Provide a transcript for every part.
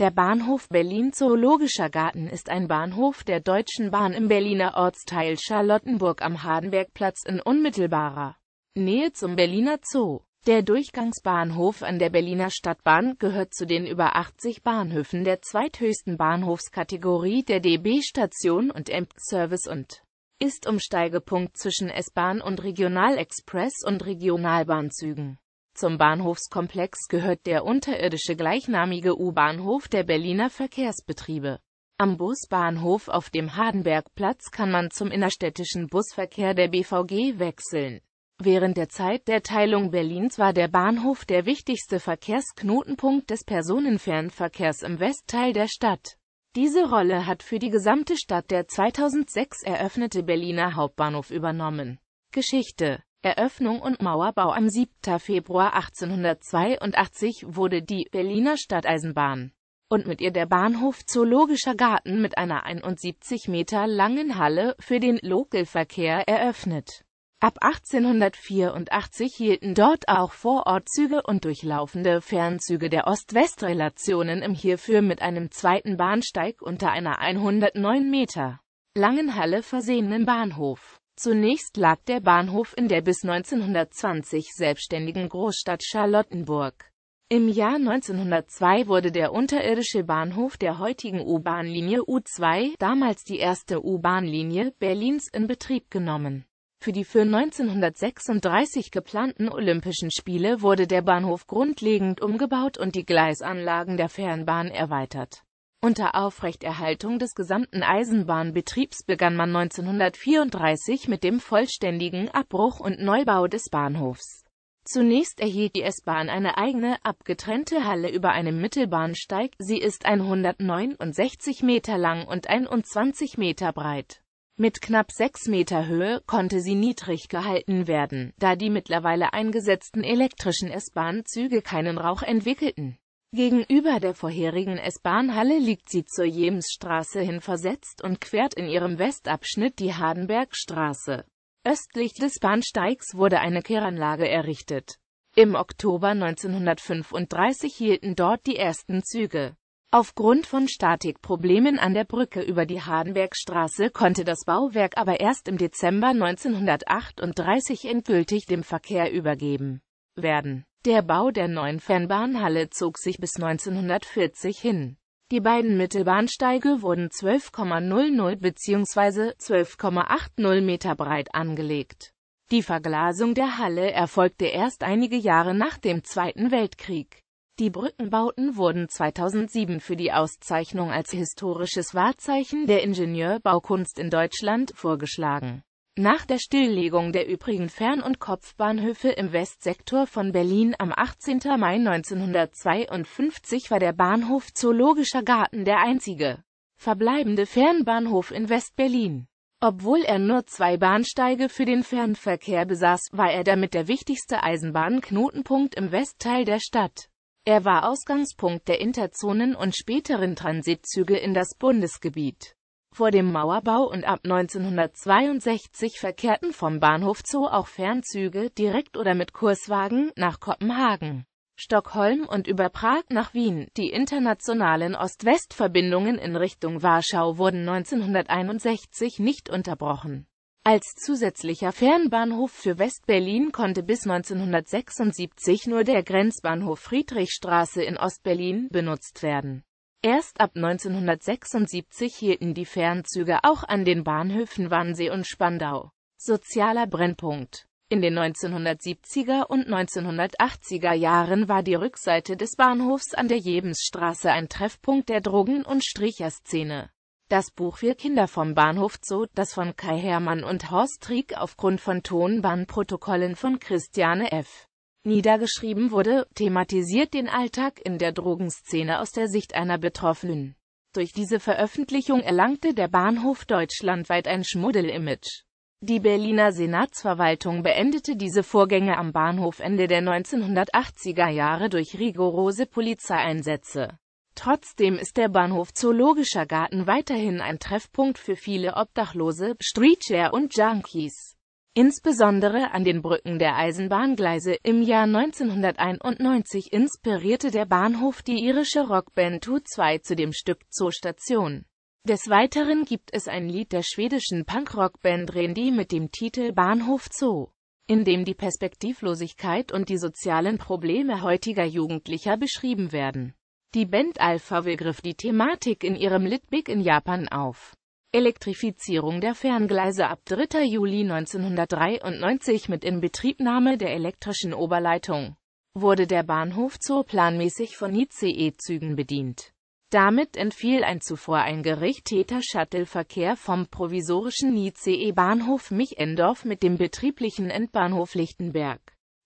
Der Bahnhof Berlin Zoologischer Garten ist ein Bahnhof der Deutschen Bahn im Berliner Ortsteil Charlottenburg am Hardenbergplatz in unmittelbarer Nähe zum Berliner Zoo. Der Durchgangsbahnhof an der Berliner Stadtbahn gehört zu den über 80 Bahnhöfen der zweithöchsten Bahnhofskategorie der DB Station und M-Service und ist Umsteigepunkt zwischen S-Bahn und Regionalexpress und Regionalbahnzügen. Zum Bahnhofskomplex gehört der unterirdische gleichnamige U-Bahnhof der Berliner Verkehrsbetriebe. Am Busbahnhof auf dem Hardenbergplatz kann man zum innerstädtischen Busverkehr der BVG wechseln. Während der Zeit der Teilung Berlins war der Bahnhof der wichtigste Verkehrsknotenpunkt des Personenfernverkehrs im Westteil der Stadt. Diese Rolle hat für die gesamte Stadt der 2006 eröffnete Berliner Hauptbahnhof übernommen. Geschichte Eröffnung und Mauerbau Am 7. Februar 1882 wurde die Berliner Stadteisenbahn und mit ihr der Bahnhof Zoologischer Garten mit einer 71 Meter langen Halle für den Lokalverkehr eröffnet. Ab 1884 hielten dort auch Vorortzüge und durchlaufende Fernzüge der Ost-West-Relationen im hierfür mit einem zweiten Bahnsteig unter einer 109 Meter langen Halle versehenen Bahnhof. Zunächst lag der Bahnhof in der bis 1920 selbstständigen Großstadt Charlottenburg. Im Jahr 1902 wurde der unterirdische Bahnhof der heutigen u bahnlinie U2, damals die erste u bahnlinie Berlins, in Betrieb genommen. Für die für 1936 geplanten Olympischen Spiele wurde der Bahnhof grundlegend umgebaut und die Gleisanlagen der Fernbahn erweitert. Unter Aufrechterhaltung des gesamten Eisenbahnbetriebs begann man 1934 mit dem vollständigen Abbruch und Neubau des Bahnhofs. Zunächst erhielt die S-Bahn eine eigene, abgetrennte Halle über einem Mittelbahnsteig, sie ist 169 Meter lang und 21 Meter breit. Mit knapp 6 Meter Höhe konnte sie niedrig gehalten werden, da die mittlerweile eingesetzten elektrischen S-Bahn-Züge keinen Rauch entwickelten. Gegenüber der vorherigen S-Bahn-Halle liegt sie zur Jemsstraße hin versetzt und quert in ihrem Westabschnitt die Hardenbergstraße. Östlich des Bahnsteigs wurde eine Kehranlage errichtet. Im Oktober 1935 hielten dort die ersten Züge. Aufgrund von Statikproblemen an der Brücke über die Hardenbergstraße konnte das Bauwerk aber erst im Dezember 1938 endgültig dem Verkehr übergeben werden der Bau der neuen Fernbahnhalle zog sich bis 1940 hin. Die beiden Mittelbahnsteige wurden 12,00 bzw. 12,80 Meter breit angelegt. Die Verglasung der Halle erfolgte erst einige Jahre nach dem Zweiten Weltkrieg. Die Brückenbauten wurden 2007 für die Auszeichnung als historisches Wahrzeichen der Ingenieurbaukunst in Deutschland vorgeschlagen. Nach der Stilllegung der übrigen Fern- und Kopfbahnhöfe im Westsektor von Berlin am 18. Mai 1952 war der Bahnhof Zoologischer Garten der einzige verbleibende Fernbahnhof in Westberlin. Obwohl er nur zwei Bahnsteige für den Fernverkehr besaß, war er damit der wichtigste Eisenbahnknotenpunkt im Westteil der Stadt. Er war Ausgangspunkt der Interzonen- und späteren Transitzüge in das Bundesgebiet vor dem Mauerbau und ab 1962 verkehrten vom Bahnhof Zoo auch Fernzüge direkt oder mit Kurswagen nach Kopenhagen, Stockholm und über Prag nach Wien. Die internationalen Ost-West-Verbindungen in Richtung Warschau wurden 1961 nicht unterbrochen. Als zusätzlicher Fernbahnhof für West-Berlin konnte bis 1976 nur der Grenzbahnhof Friedrichstraße in Ost-Berlin benutzt werden. Erst ab 1976 hielten die Fernzüge auch an den Bahnhöfen Wannsee und Spandau. Sozialer Brennpunkt In den 1970er und 1980er Jahren war die Rückseite des Bahnhofs an der Jebensstraße ein Treffpunkt der Drogen- und Stricherszene. Das Buch für Kinder vom Bahnhof Zoo, das von Kai Hermann und Horst Rieck aufgrund von Tonbahnprotokollen von Christiane F niedergeschrieben wurde, thematisiert den Alltag in der Drogenszene aus der Sicht einer Betroffenen. Durch diese Veröffentlichung erlangte der Bahnhof deutschlandweit ein Schmuddelimage. Die Berliner Senatsverwaltung beendete diese Vorgänge am Bahnhof Ende der 1980er Jahre durch rigorose Polizeieinsätze. Trotzdem ist der Bahnhof Zoologischer Garten weiterhin ein Treffpunkt für viele Obdachlose, Streetwear und Junkies. Insbesondere an den Brücken der Eisenbahngleise im Jahr 1991 inspirierte der Bahnhof die irische Rockband tu 2 zu dem Stück Zoo Station. Des Weiteren gibt es ein Lied der schwedischen Punkrockband Rendi mit dem Titel Bahnhof Zoo, in dem die Perspektivlosigkeit und die sozialen Probleme heutiger Jugendlicher beschrieben werden. Die Band Alpha griff die Thematik in ihrem Lied Big in Japan auf Elektrifizierung der Ferngleise ab 3. Juli 1993 mit Inbetriebnahme der elektrischen Oberleitung wurde der Bahnhof zur planmäßig von ICE-Zügen bedient. Damit entfiel ein zuvor eingerichteter Shuttle-Verkehr vom provisorischen ICE-Bahnhof Mich-Endorf mit dem betrieblichen Endbahnhof Lichtenberg.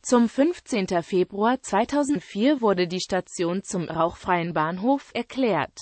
Zum 15. Februar 2004 wurde die Station zum rauchfreien Bahnhof erklärt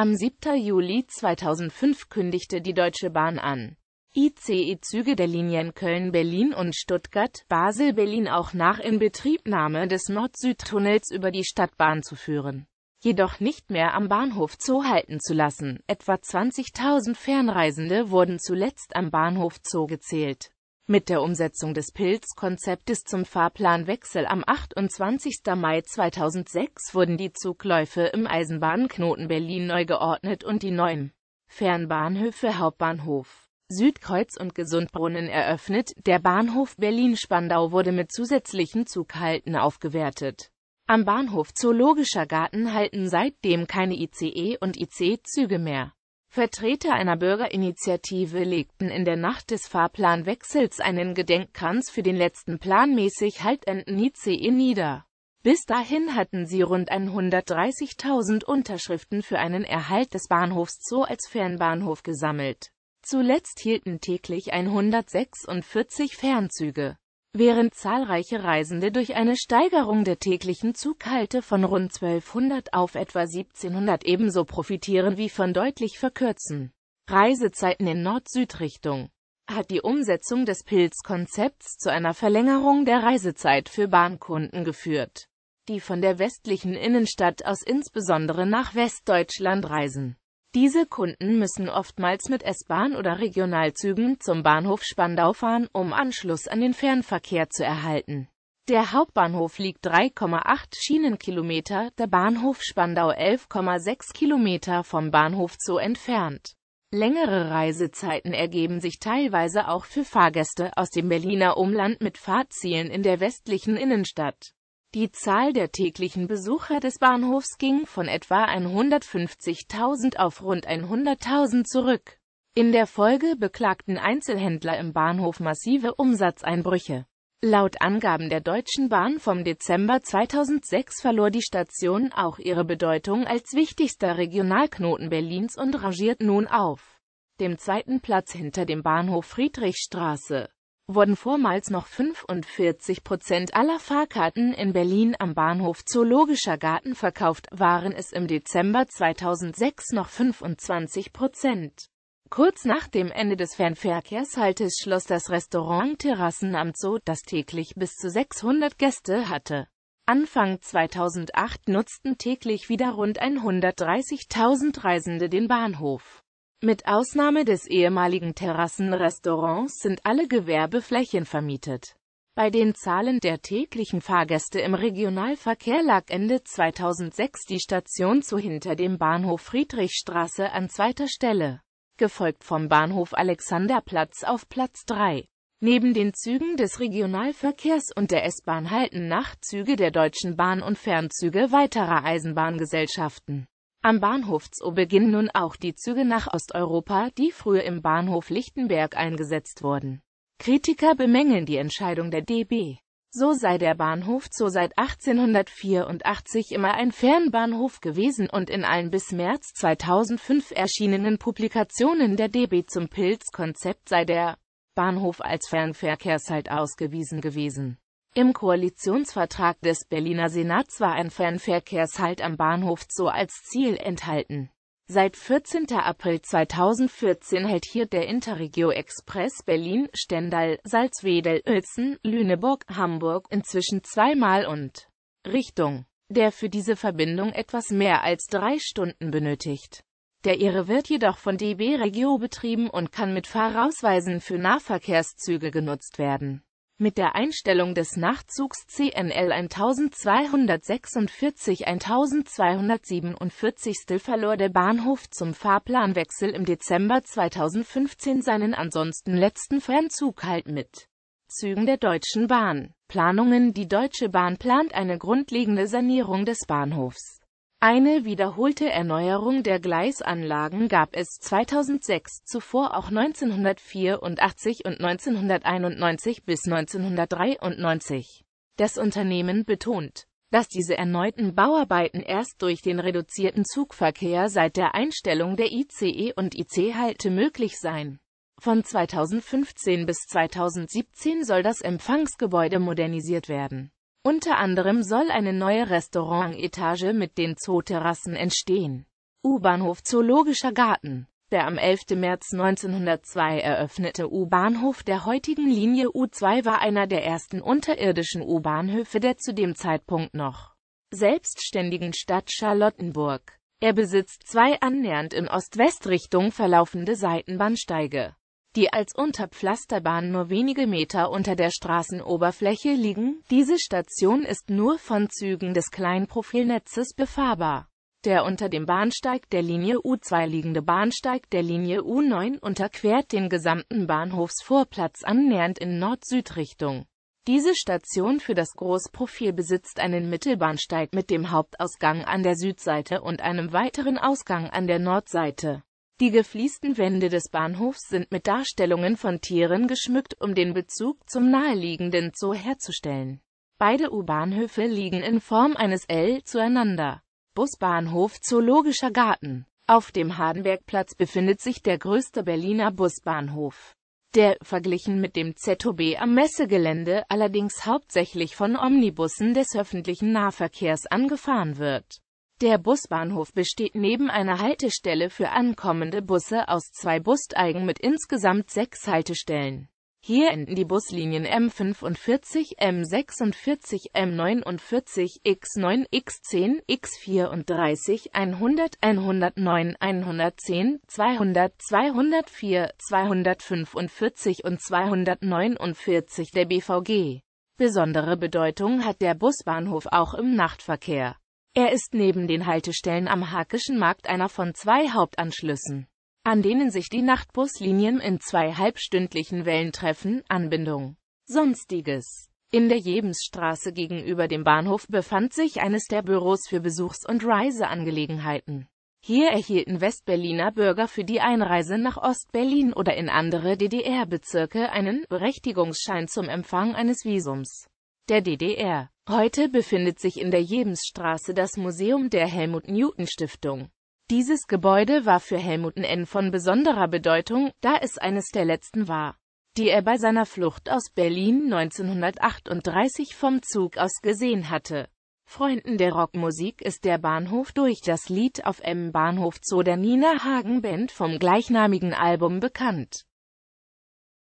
am 7. Juli 2005 kündigte die Deutsche Bahn an, ICE-Züge der Linien Köln-Berlin und Stuttgart-Basel-Berlin auch nach Inbetriebnahme des Nord-Süd-Tunnels über die Stadtbahn zu führen, jedoch nicht mehr am Bahnhof Zoo halten zu lassen. Etwa 20.000 Fernreisende wurden zuletzt am Bahnhof Zoo gezählt. Mit der Umsetzung des Pilzkonzeptes zum Fahrplanwechsel am 28. Mai 2006 wurden die Zugläufe im Eisenbahnknoten Berlin neu geordnet und die neuen Fernbahnhöfe Hauptbahnhof Südkreuz und Gesundbrunnen eröffnet. Der Bahnhof Berlin-Spandau wurde mit zusätzlichen Zughalten aufgewertet. Am Bahnhof Zoologischer Garten halten seitdem keine ICE und IC-Züge mehr. Vertreter einer Bürgerinitiative legten in der Nacht des Fahrplanwechsels einen Gedenkkranz für den letzten planmäßig haltenden ICE nieder. Bis dahin hatten sie rund 130.000 Unterschriften für einen Erhalt des Bahnhofs Zoo als Fernbahnhof gesammelt. Zuletzt hielten täglich 146 Fernzüge während zahlreiche Reisende durch eine Steigerung der täglichen Zughalte von rund 1200 auf etwa 1700 ebenso profitieren wie von deutlich verkürzen. Reisezeiten in Nord-Süd-Richtung hat die Umsetzung des Pilz-Konzepts zu einer Verlängerung der Reisezeit für Bahnkunden geführt, die von der westlichen Innenstadt aus insbesondere nach Westdeutschland reisen. Diese Kunden müssen oftmals mit S-Bahn oder Regionalzügen zum Bahnhof Spandau fahren, um Anschluss an den Fernverkehr zu erhalten. Der Hauptbahnhof liegt 3,8 Schienenkilometer, der Bahnhof Spandau 11,6 Kilometer vom Bahnhof Zoo entfernt. Längere Reisezeiten ergeben sich teilweise auch für Fahrgäste aus dem Berliner Umland mit Fahrzielen in der westlichen Innenstadt. Die Zahl der täglichen Besucher des Bahnhofs ging von etwa 150.000 auf rund 100.000 zurück. In der Folge beklagten Einzelhändler im Bahnhof massive Umsatzeinbrüche. Laut Angaben der Deutschen Bahn vom Dezember 2006 verlor die Station auch ihre Bedeutung als wichtigster Regionalknoten Berlins und rangiert nun auf dem zweiten Platz hinter dem Bahnhof Friedrichstraße wurden vormals noch 45 Prozent aller Fahrkarten in Berlin am Bahnhof Zoologischer Garten verkauft, waren es im Dezember 2006 noch 25 Prozent. Kurz nach dem Ende des Fernverkehrshaltes schloss das Restaurant Terrassenamt so, das täglich bis zu 600 Gäste hatte. Anfang 2008 nutzten täglich wieder rund 130.000 Reisende den Bahnhof. Mit Ausnahme des ehemaligen Terrassenrestaurants sind alle Gewerbeflächen vermietet. Bei den Zahlen der täglichen Fahrgäste im Regionalverkehr lag Ende 2006 die Station zu hinter dem Bahnhof Friedrichstraße an zweiter Stelle, gefolgt vom Bahnhof Alexanderplatz auf Platz 3. Neben den Zügen des Regionalverkehrs und der S-Bahn halten Nachtzüge der Deutschen Bahn und Fernzüge weiterer Eisenbahngesellschaften. Am Bahnhof Zoo beginnen nun auch die Züge nach Osteuropa, die früher im Bahnhof Lichtenberg eingesetzt wurden. Kritiker bemängeln die Entscheidung der DB. So sei der Bahnhof Zoo seit 1884 immer ein Fernbahnhof gewesen und in allen bis März 2005 erschienenen Publikationen der DB zum Pilzkonzept sei der Bahnhof als Fernverkehrshalt ausgewiesen gewesen im Koalitionsvertrag des Berliner Senats war ein Fernverkehrshalt am Bahnhof Zoo als Ziel enthalten. Seit 14. April 2014 hält hier der Interregio Express Berlin, Stendal, Salzwedel, Uelzen, Lüneburg, Hamburg inzwischen zweimal und Richtung, der für diese Verbindung etwas mehr als drei Stunden benötigt. Der Ihre wird jedoch von DB Regio betrieben und kann mit Fahrausweisen für Nahverkehrszüge genutzt werden. Mit der Einstellung des Nachtzugs CNL 1246-1247 verlor der Bahnhof zum Fahrplanwechsel im Dezember 2015 seinen ansonsten letzten Fernzug halt mit Zügen der Deutschen Bahn. Planungen Die Deutsche Bahn plant eine grundlegende Sanierung des Bahnhofs. Eine wiederholte Erneuerung der Gleisanlagen gab es 2006, zuvor auch 1984 und 1991 bis 1993. Das Unternehmen betont, dass diese erneuten Bauarbeiten erst durch den reduzierten Zugverkehr seit der Einstellung der ICE und IC-Halte möglich seien. Von 2015 bis 2017 soll das Empfangsgebäude modernisiert werden unter anderem soll eine neue Restaurantetage mit den Zooterrassen entstehen. U-Bahnhof Zoologischer Garten Der am 11. März 1902 eröffnete U-Bahnhof der heutigen Linie U2 war einer der ersten unterirdischen U-Bahnhöfe der zu dem Zeitpunkt noch selbstständigen Stadt Charlottenburg. Er besitzt zwei annähernd in Ost-West-Richtung verlaufende Seitenbahnsteige die als Unterpflasterbahn nur wenige Meter unter der Straßenoberfläche liegen. Diese Station ist nur von Zügen des Kleinprofilnetzes befahrbar. Der unter dem Bahnsteig der Linie U2 liegende Bahnsteig der Linie U9 unterquert den gesamten Bahnhofsvorplatz annähernd in Nord-Süd-Richtung. Diese Station für das Großprofil besitzt einen Mittelbahnsteig mit dem Hauptausgang an der Südseite und einem weiteren Ausgang an der Nordseite. Die gefliesten Wände des Bahnhofs sind mit Darstellungen von Tieren geschmückt, um den Bezug zum naheliegenden Zoo herzustellen. Beide U-Bahnhöfe liegen in Form eines L zueinander. Busbahnhof Zoologischer Garten Auf dem Hardenbergplatz befindet sich der größte Berliner Busbahnhof, der, verglichen mit dem ZOB am Messegelände, allerdings hauptsächlich von Omnibussen des öffentlichen Nahverkehrs angefahren wird der Busbahnhof besteht neben einer Haltestelle für ankommende Busse aus zwei Busteigen mit insgesamt sechs Haltestellen. Hier enden die Buslinien M45, M46, M49, X9, X10, X34, 100, 109, 110, 200, 204, 245 und 249 der BVG. Besondere Bedeutung hat der Busbahnhof auch im Nachtverkehr. Er ist neben den Haltestellen am Hakischen Markt einer von zwei Hauptanschlüssen, an denen sich die Nachtbuslinien in zwei halbstündlichen Wellen treffen, Anbindung. Sonstiges. In der Jebensstraße gegenüber dem Bahnhof befand sich eines der Büros für Besuchs- und Reiseangelegenheiten. Hier erhielten Westberliner Bürger für die Einreise nach Ostberlin oder in andere DDR-Bezirke einen Berechtigungsschein zum Empfang eines Visums der DDR. Heute befindet sich in der Jebensstraße das Museum der Helmut-Newton-Stiftung. Dieses Gebäude war für Helmut N. von besonderer Bedeutung, da es eines der letzten war, die er bei seiner Flucht aus Berlin 1938 vom Zug aus gesehen hatte. Freunden der Rockmusik ist der Bahnhof durch das Lied auf M Bahnhof zu der Nina Hagen Band vom gleichnamigen Album bekannt.